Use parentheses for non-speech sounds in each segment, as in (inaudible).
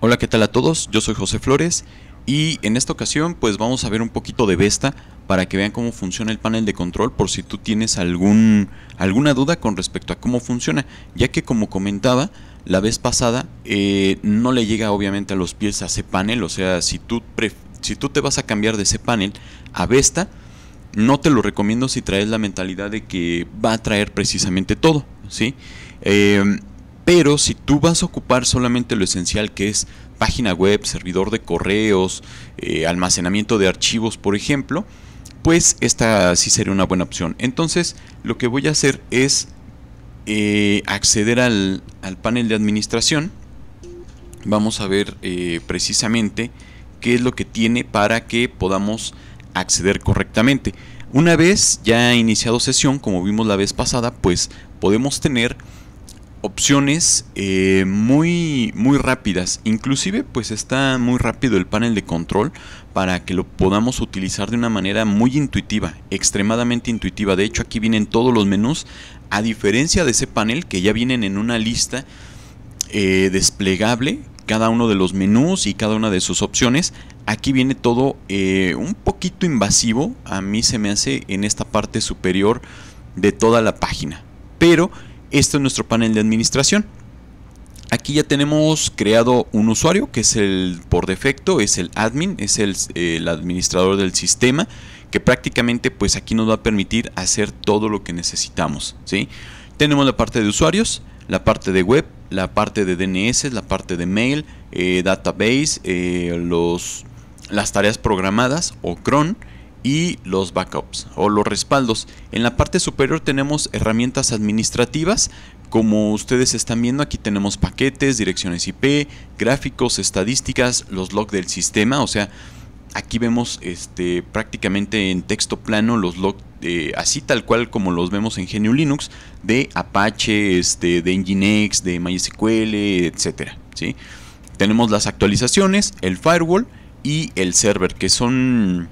Hola, ¿qué tal a todos? Yo soy José Flores y en esta ocasión pues vamos a ver un poquito de Vesta para que vean cómo funciona el panel de control por si tú tienes algún, alguna duda con respecto a cómo funciona, ya que como comentaba la vez pasada eh, no le llega obviamente a los pies a panel o sea, si tú, si tú te vas a cambiar de ese panel a Vesta, no te lo recomiendo si traes la mentalidad de que va a traer precisamente todo, ¿sí? Em, pero si tú vas a ocupar solamente lo esencial que es página web, servidor de correos, eh, almacenamiento de archivos, por ejemplo, pues esta sí sería una buena opción. Entonces lo que voy a hacer es eh, acceder al, panel de administración. Vamos a ver eh, precisamente qué es lo que tiene para que podamos acceder correctamente. Una vez ya iniciado sesión, como vimos la vez pasada, pues podemos tener opciones eh, muy, muy rápidas. Inclusive pues está muy rápido el panel de control para que lo podamos utilizar de una manera muy intuitiva, extremadamente intuitiva. De hecho aquí vienen todos los menús, a diferencia de ese panel que ya vienen en una lista eh, desplegable cada uno de los menús y cada una de sus opciones. Aquí viene todo eh, un poquito invasivo, a mí se me hace en esta parte superior de toda la página. Pero este es nuestro panel de administración. Aquí ya tenemos creado un usuario que es el por defecto, es el admin, es el, administrador del sistema que prácticamente pues aquí nos va a permitir hacer todo lo que necesitamos. ¿sí? Tenemos la parte de usuarios, la parte de web, la parte de DNS, la parte de mail, eh, database, eh, los, las tareas programadas o cron y los backups o los respaldos. En la parte superior tenemos herramientas administrativas. Como ustedes están viendo aquí tenemos paquetes, direcciones IP, gráficos, estadísticas, los logs del sistema. O sea, aquí vemos este, prácticamente en texto plano los logs eh, así tal cual como los vemos en GNU Linux de Apache, este, de Nginx, de MySQL, etc. ¿sí? Tenemos las actualizaciones, el firewall y el server que son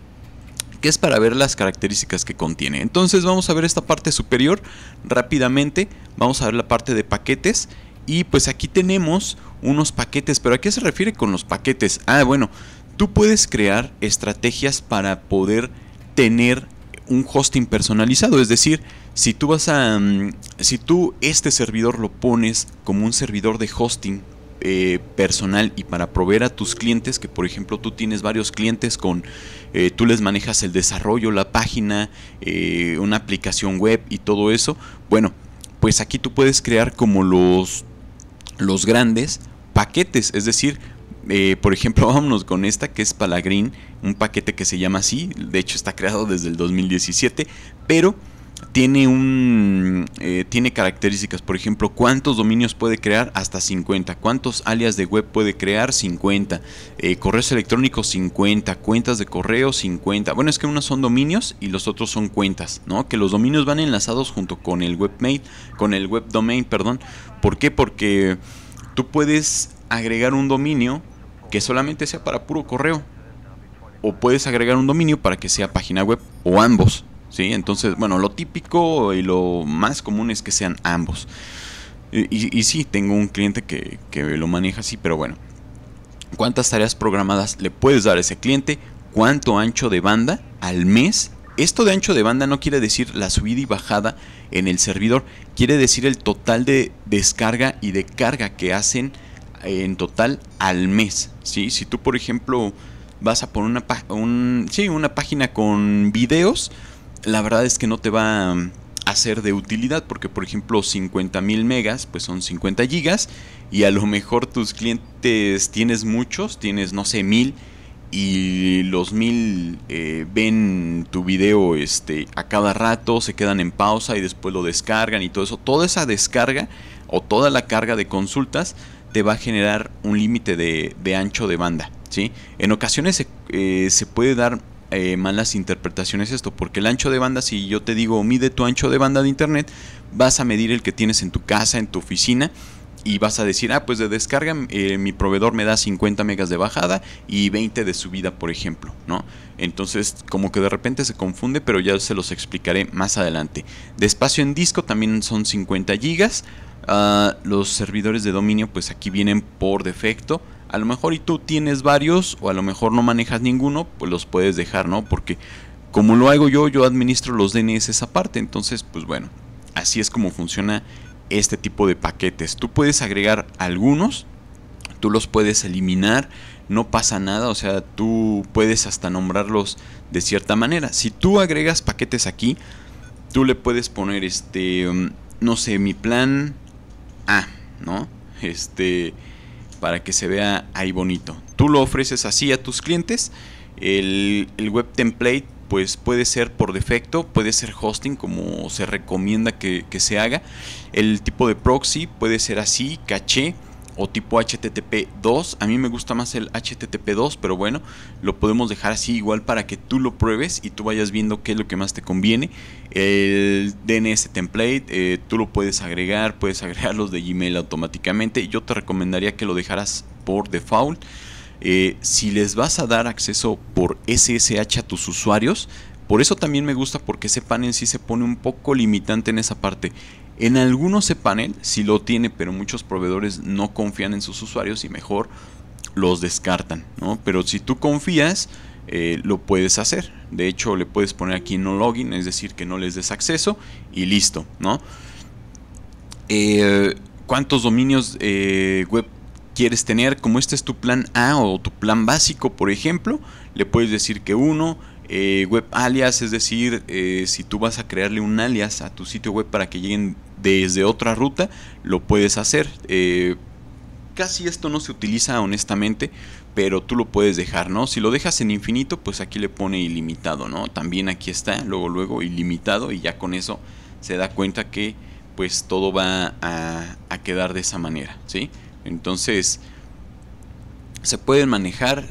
que es para ver las características que contiene. Entonces vamos a ver esta parte superior rápidamente, vamos a ver la parte de paquetes y pues aquí tenemos unos paquetes, pero ¿a qué se refiere con los paquetes? Ah, bueno, tú puedes crear estrategias para poder tener un hosting personalizado, es decir, si tú vas a mm, si tú este servidor lo pones como un servidor de hosting eh, personal y para proveer a tus clientes, que por ejemplo tú tienes varios clientes con eh, tú les manejas el desarrollo, la página, eh, una aplicación web y todo eso. Bueno, pues aquí tú puedes crear como los, los grandes paquetes, es decir, eh, por ejemplo, (laughs) vámonos con esta que es Palagrin, un paquete que se llama así, de hecho está creado desde el 2017, pero tiene un eh, tiene características, por ejemplo, cuántos dominios puede crear hasta 50, cuántos alias de web puede crear 50, eh, correos electrónicos 50, cuentas de correo 50. Bueno, es que unos son dominios y los otros son cuentas, ¿no? Que los dominios van enlazados junto con el webmail, con el web domain, perdón. ¿Por qué? Porque tú puedes agregar un dominio que solamente sea para puro correo o puedes agregar un dominio para que sea página web o ambos. Entonces, bueno, lo típico y lo más común es que sean ambos. Y, sí, tengo un cliente que, lo maneja así, pero bueno. ¿Cuántas tareas programadas le puedes dar a ese cliente? ¿Cuánto ancho de banda al mes esto de ancho de banda no quiere decir la subida y bajada en el servidor, quiere decir el total de descarga y de carga que hacen eh, en total al mes. ¿sí? Si tú, por ejemplo, vas a poner una, una página con videos, la verdad es que no te va a ser de utilidad porque por ejemplo mil megas pues son 50 gigas y a lo mejor tus clientes tienes muchos, tienes no sé mil y los mil eh, ven tu video este, a cada rato, se quedan en pausa y después lo descargan y todo eso. Toda esa descarga o toda la carga de consultas te va a generar un límite de, ancho de banda. ¿sí? En ocasiones se eh, puede dar eh, malas interpretaciones esto, porque el ancho de banda, si yo te digo mide tu ancho de banda de internet, vas a medir el que tienes en tu casa, en tu oficina, y vas a decir, ah, pues de descarga eh, mi proveedor me da 50 megas de bajada y 20 de subida, por ejemplo, ¿no? Entonces, como que de repente se confunde, pero ya se los explicaré más adelante. De espacio en disco también son 50 gigas. Ah, los servidores de dominio, pues aquí vienen por defecto a lo mejor y tú tienes varios o a lo mejor no manejas ninguno, pues los puedes dejar, ¿no? Porque como lo hago yo, yo administro los DNS esa parte. Entonces, pues bueno, así es como funciona este tipo de paquetes. Tú puedes agregar algunos, tú los puedes eliminar, no pasa nada, o sea, tú puedes hasta nombrarlos de cierta manera. Si tú agregas paquetes aquí, tú le puedes poner este, mm, no sé, mi plan A, ¿no? Este, para que se vea ahí bonito. Tú lo ofreces así a tus clientes. El, web template pues puede ser por defecto, puede ser hosting como se recomienda que, que se haga. El tipo de proxy puede ser así, caché o tipo HTTP 2. A mí me gusta más el HTTP 2, pero bueno, lo podemos dejar así igual para que tú lo pruebes y tú vayas viendo qué es lo que más te conviene. El DNS template, eh, tú lo puedes agregar, puedes agregarlos de Gmail automáticamente. Yo te recomendaría que lo dejaras por default. Eh, si les vas a dar acceso por SSH a tus usuarios, por eso también me gusta porque ese panel sí se pone un poco limitante en esa parte. En algunos panel sí lo tiene, pero muchos proveedores no confían en sus usuarios y mejor los descartan, ¿no? Pero si tú confías, eh, lo puedes hacer. De hecho, le puedes poner aquí no login, es decir, que no les des acceso y listo, ¿no? Eh, ¿Cuántos dominios eh, web quieres tener? Como este es tu plan A o tu plan básico, por ejemplo, le puedes decir que uno, eh, web alias, es decir, eh, si tú vas a crearle un alias a tu sitio web para que lleguen desde otra ruta, lo puedes hacer. Eh, casi esto no se utiliza honestamente, pero tú lo puedes dejar, ¿no? Si lo dejas en infinito, pues aquí le pone ilimitado, ¿no? También aquí está, luego, luego, ilimitado y ya con eso se da cuenta que pues todo va a, a quedar de esa manera, ¿sí? Entonces, se pueden manejar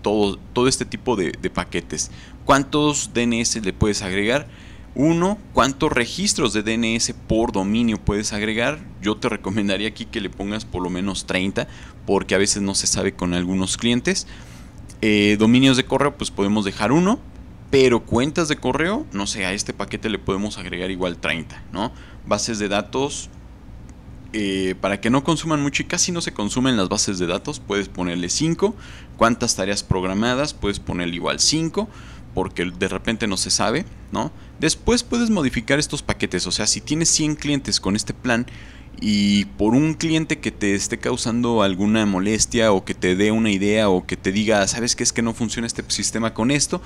todo, todo, este tipo de, paquetes. ¿Cuántos DNS le puedes agregar? Uno, ¿cuántos registros de DNS por dominio puedes agregar? Yo te recomendaría aquí que le pongas por lo menos 30, porque a veces no se sabe con algunos clientes. Eh, dominios de correo, pues podemos dejar uno, pero cuentas de correo, no sé, a este paquete le podemos agregar igual 30, ¿no? Bases de datos, eh, para que no consuman mucho y casi no se consumen las bases de datos, puedes ponerle 5. ¿Cuántas tareas programadas? Puedes ponerle igual 5, porque de repente no se sabe, ¿no? Después puedes modificar estos paquetes, o sea, si tienes 100 clientes con este plan y por un cliente que te esté causando alguna molestia o que te dé una idea o que te diga, ¿sabes qué es que no funciona este sistema con esto?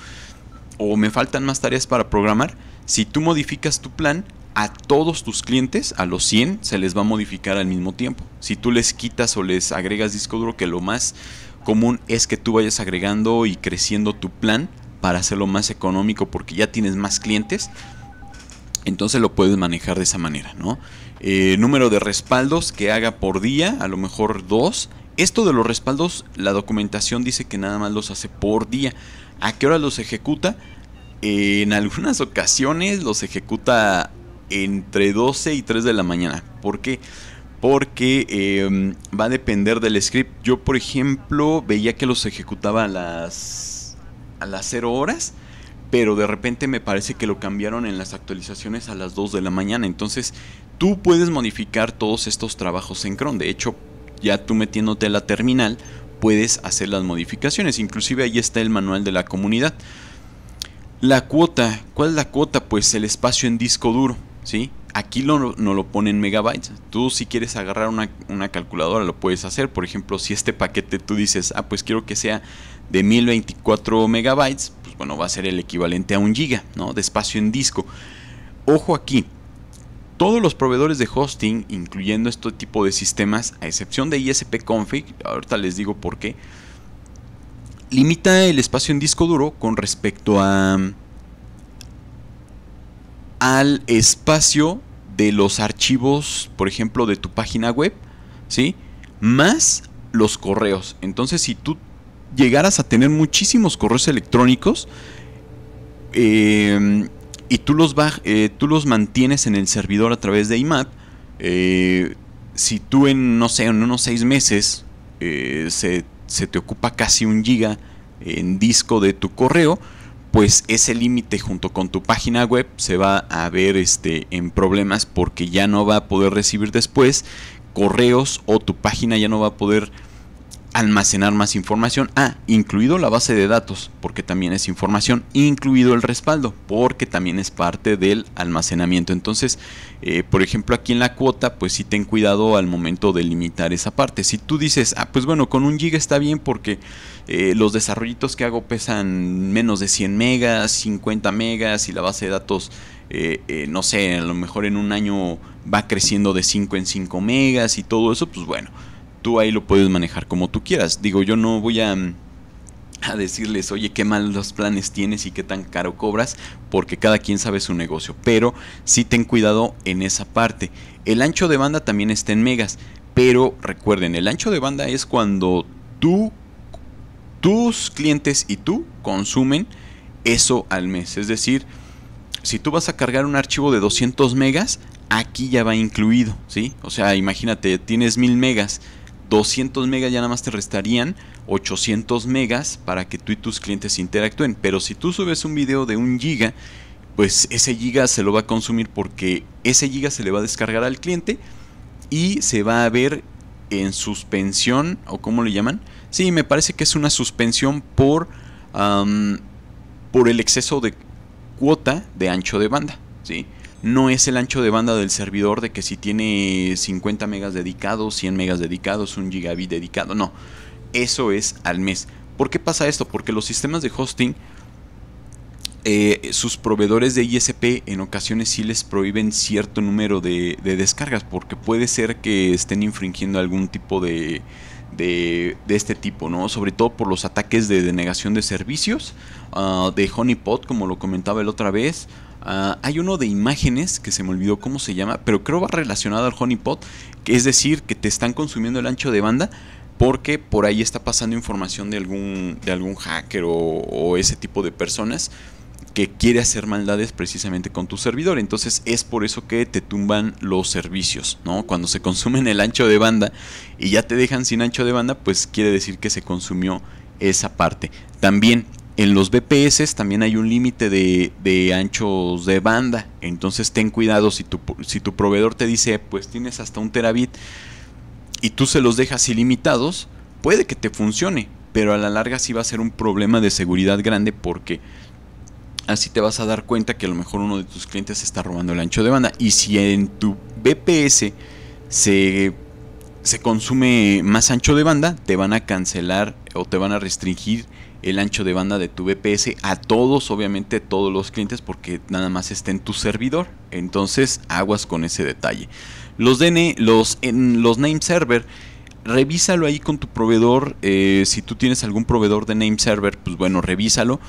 O me faltan más tareas para programar. Si tú modificas tu plan, a todos tus clientes, a los 100, se les va a modificar al mismo tiempo. Si tú les quitas o les agregas disco duro, que lo más común es que tú vayas agregando y creciendo tu plan para hacerlo más económico porque ya tienes más clientes, entonces lo puedes manejar de esa manera, ¿no? Eh, número de respaldos que haga por día, a lo mejor dos. Esto de los respaldos, la documentación dice que nada más los hace por día. ¿A qué hora los ejecuta? en algunas ocasiones los ejecuta entre 12 y 3 de la mañana. ¿Por qué? Porque em, va a depender del script. Yo, por ejemplo, veía que los ejecutaba a las, a las 0 horas, pero de repente me parece que lo cambiaron en las actualizaciones a las 2 de la mañana. Entonces, tú puedes modificar todos estos trabajos en Chrome, De hecho, ya tú metiéndote a la terminal, puedes hacer las modificaciones. Inclusive ahí está el manual de la comunidad. La cuota, ¿cuál es la cuota? Pues el espacio en disco duro. Aquí no lo ponen megabytes. Tú si quieres agarrar una, calculadora lo puedes hacer. Por ejemplo, si este paquete tú dices, ah, pues quiero que sea de 1024 megabytes, pues bueno, va a ser el equivalente a un giga, ¿no? De espacio en disco. Ojo aquí, todos los proveedores de hosting, incluyendo este tipo de sistemas, a excepción de ISP Config, ahorita les digo por qué, limita el espacio en disco duro con respecto a al espacio de los archivos, por ejemplo, de tu página web, ¿sí? Más los correos. Entonces, si tú llegaras a tener muchísimos correos electrónicos em, y eh, tú los, mantienes en el servidor a través de IMAP, eh, si tú en, no sé, en unos seis meses eh, se, te ocupa casi un giga en disco de tu correo, pues ese límite junto con tu página web se va a ver este, en problemas porque ya no va a poder recibir después correos o tu página ya no va a poder almacenar más información. Ah, incluido la base de datos, porque también es información. Incluido el respaldo, porque también es parte del almacenamiento. Entonces, eh, por ejemplo, aquí en la cuota, pues sí ten cuidado al momento de limitar esa parte. Si tú dices, ah, pues bueno, con un giga está bien porque eh, los desarrollitos que hago pesan menos de 100 megas, 50 megas y la base de datos... Eh, no sé, a lo mejor en un año va creciendo de 5 en 5 megas y todo eso, pues bueno, tú ahí lo puedes manejar como tú quieras. Digo, yo no voy a, a decirles, oye, qué malos planes tienes y qué tan caro cobras, porque cada quien sabe su negocio. Pero sí ten cuidado en esa parte. El ancho de banda también está en megas, pero recuerden, el ancho de banda es cuando tú, tus clientes y tú consumen eso al mes. Es decir, si tú vas a cargar un archivo de 200 megas, aquí ya va incluido, ¿sí? O sea, imagínate, tienes 1000 megas 200 megas ya nada más te restarían 800 megas para que tú y tus clientes interactúen. Pero si tú subes un video de un giga, pues ese giga se lo va a consumir porque ese giga se le va a descargar al cliente y se va a ver en suspensión o cómo le llaman. Sí, me parece que es una suspensión por por el exceso de cuota de ancho de banda. Sí no es el ancho de banda del servidor de que si tiene 50 megas dedicados, 100 megas dedicados, un gigabit dedicado, no. Eso es al mes. ¿Por qué pasa esto? Porque los sistemas de hosting, eh, sus proveedores de ISP en ocasiones sí les prohíben cierto número de, descargas, porque puede ser que estén infringiendo algún tipo de, de, este tipo, ¿no? Sobre todo por los ataques de denegación de servicios, ah, de Honeypot, como lo comentaba el otra vez, Ah, hay uno de imágenes que se me olvidó cómo se llama, pero creo va relacionado al honeypot, que es decir, que te están consumiendo el ancho de banda porque por ahí está pasando información de algún, de algún hacker o, ese tipo de personas que quiere hacer maldades precisamente con tu servidor. Entonces es por eso que te tumban los servicios, ¿no? Cuando se consumen el ancho de banda y ya te dejan sin ancho de banda, pues quiere decir que se consumió esa parte. También en los BPS también hay un límite de, anchos de banda. Entonces ten cuidado si tu, proveedor te dice, pues tienes hasta un terabit y tú se los dejas ilimitados, puede que te funcione, pero a la larga sí va a ser un problema de seguridad grande porque así te vas a dar cuenta que a lo mejor uno de tus clientes está robando el ancho de banda. Y si en tu BPS se, se consume más ancho de banda, te van a cancelar o te van a restringir el ancho de banda de tu VPS a todos, obviamente todos los clientes, porque nada más está en tu servidor. Entonces aguas con ese detalle. Los DN, los, los name server revísalo ahí con tu proveedor. Eh, si tú tienes algún proveedor de name server, pues bueno, revísalo.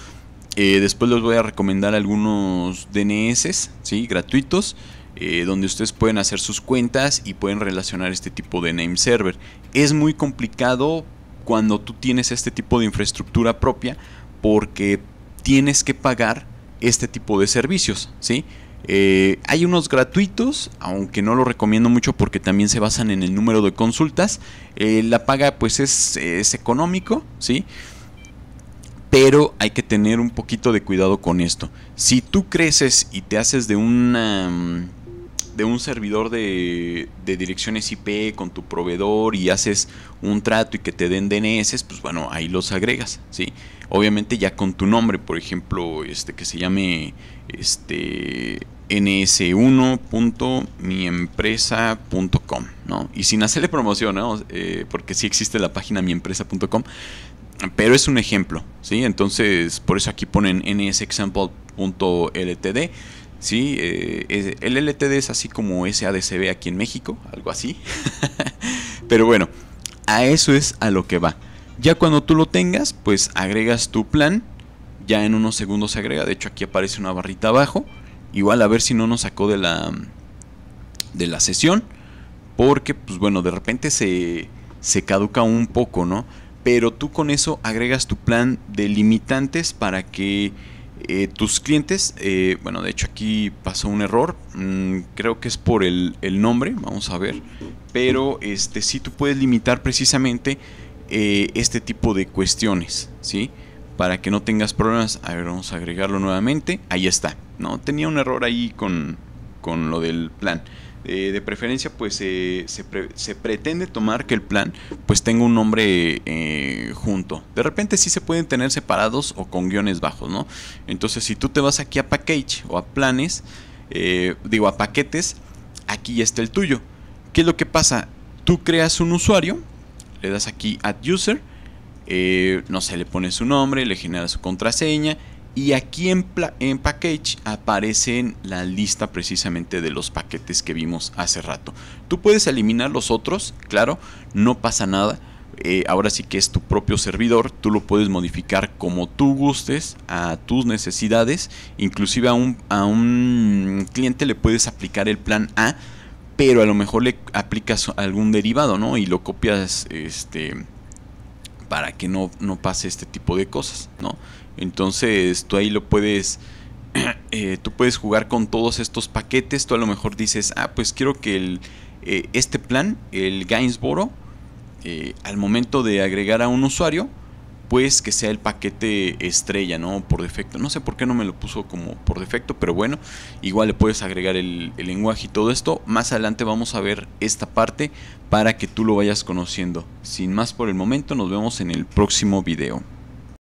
Eh, después les voy a recomendar algunos DNS ¿sí? gratuitos. Eh, donde ustedes pueden hacer sus cuentas y pueden relacionar este tipo de name server. Es muy complicado, cuando tú tienes este tipo de infraestructura propia porque tienes que pagar este tipo de servicios, ¿sí? Eh, hay unos gratuitos, aunque no lo recomiendo mucho porque también se basan en el número de consultas. Eh, la paga pues es, es económico, ¿sí? pero hay que tener un poquito de cuidado con esto. Si tú creces y te haces de una mm, de un servidor de, direcciones IP con tu proveedor y haces un trato y que te den DNS, pues bueno, ahí los agregas, ¿sí? Obviamente ya con tu nombre, por ejemplo, este que se llame este ns1.miempresa.com, ¿no? Y sin hacerle promoción, ¿no? Eh, porque sí existe la página miempresa.com, pero es un ejemplo, ¿sí? Entonces, por eso aquí ponen nsexample.ltd Sí, eh, el LTD es así como SADCB aquí en México, algo así. (laughs) Pero bueno, a eso es a lo que va. Ya cuando tú lo tengas, pues agregas tu plan. Ya en unos segundos se agrega. De hecho, aquí aparece una barrita abajo. Igual a ver si no nos sacó de la, de la sesión. Porque, pues bueno, de repente se, se caduca un poco, ¿no? Pero tú con eso agregas tu plan de limitantes para que eh, tus clientes, eh, bueno, de hecho aquí pasó un error, mm, creo que es por el, nombre, vamos a ver, pero este, sí tú puedes limitar precisamente eh, este tipo de cuestiones, ¿sí? Para que no tengas problemas, a ver, vamos a agregarlo nuevamente, ahí está, ¿no? Tenía un error ahí con, con lo del plan. Eh, de preferencia, pues eh, se, pretende tomar que el plan pues tenga un nombre eh, junto. De repente sí se pueden tener separados o con guiones bajos, ¿no? Entonces, si tú te vas aquí a package o a planes, digo a paquetes, aquí ya está el tuyo. ¿Qué es lo que pasa? Tú creas un usuario, le das aquí add user, no sé, le pones su nombre, le genera su contraseña y aquí en, en Package aparecen la lista precisamente de los paquetes que vimos hace rato. Tú puedes eliminar los otros, claro, no pasa nada. Eh, ahora sí que es tu propio servidor, tú lo puedes modificar como tú gustes, a tus necesidades, inclusive a un, a un cliente le puedes aplicar el plan A, pero a lo mejor le aplicas algún derivado, ¿no? Y lo copias este, para que no, pase este tipo de cosas, ¿no? Entonces tú ahí lo puedes, (clears throat) eh, tú puedes jugar con todos estos paquetes, tú a lo mejor dices, ah, pues quiero que el, eh, este plan, el Gainsboro, eh, al momento de agregar a un usuario, pues que sea el paquete estrella, ¿no? Por defecto. No sé por qué no me lo puso como por defecto, pero bueno, igual le puedes agregar el, lenguaje y todo esto. Más adelante vamos a ver esta parte para que tú lo vayas conociendo. Sin más por el momento, nos vemos en el próximo video.